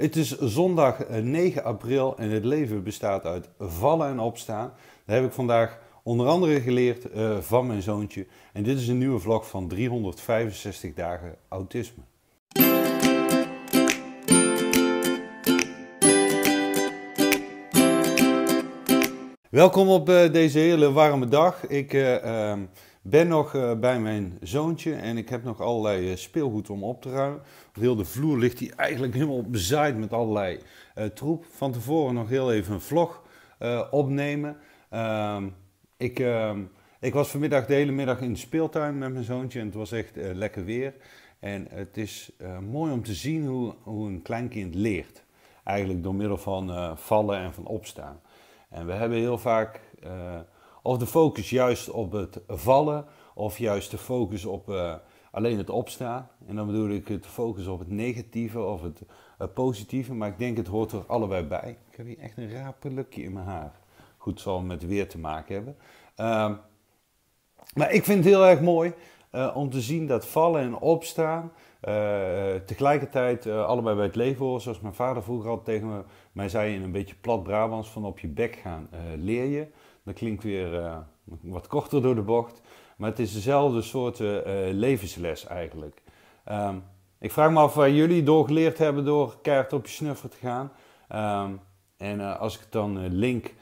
Het is zondag 9 eh, april en het leven bestaat uit vallen en opstaan. Daar heb ik vandaag onder andere geleerd eh, van mijn zoontje. En dit is een nieuwe vlog van 365 dagen autisme. Welkom op eh, deze hele warme dag. Ik... Ehm, ben nog eh, bij mijn zoontje en ik heb nog allerlei eh, speelgoed om op te ruimen. Op heel de vloer ligt hij eigenlijk helemaal bezaaid met allerlei eh, troep. Van tevoren nog heel even een vlog opnemen. Ehm, ik, ehm, ik was vanmiddag de hele middag in de speeltuin met mijn zoontje en het was echt lekker weer. En het is mooi om te zien hoe, hoe een kleinkind leert. Eigenlijk door middel van vallen en van opstaan. En we hebben heel vaak of de focus juist op het vallen, of juist de focus op eh, alleen het opstaan. En dan bedoel ik het focus op het negatieve of het positieve, maar ik denk het hoort er allebei bij. Ik heb hier echt een raar in mijn haar. Goed, zal met weer te maken hebben. Ehm, maar ik vind het heel erg mooi eh, om te zien dat vallen en opstaan eh, tegelijkertijd eh, allebei bij het leven horen. Zoals mijn vader vroeger al tegen me, mij zei in een beetje plat Brabants van op je bek gaan leer je. Dat klinkt weer wat korter door de bocht, maar het is dezelfde soort levensles eigenlijk. Ehm, ik vraag me af waar jullie doorgeleerd hebben door keihard op je snuffer te gaan. Ehm, en als ik het dan link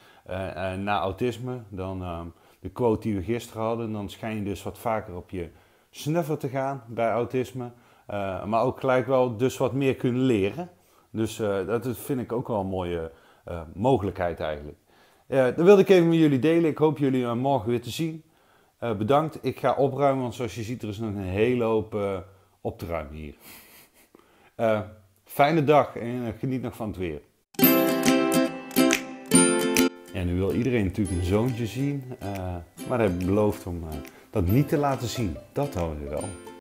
naar autisme, dan... Ehm, de quote die we gisteren hadden, dan schijn je dus wat vaker op je snuffer te gaan bij autisme. Eh, maar ook gelijk wel dus wat meer kunnen leren. Dus eh, dat vind ik ook wel een mooie eh, mogelijkheid eigenlijk. dat wilde ik even met jullie delen. Ik hoop jullie morgen weer te zien. bedankt. Ik ga opruimen, want zoals je ziet, er is nog een hele hoop op te ruimen hier. fijne dag en geniet nog van het weer. En nu wil iedereen natuurlijk een zoontje zien, eh, maar hij belooft om eh, dat niet te laten zien. Dat houden we wel.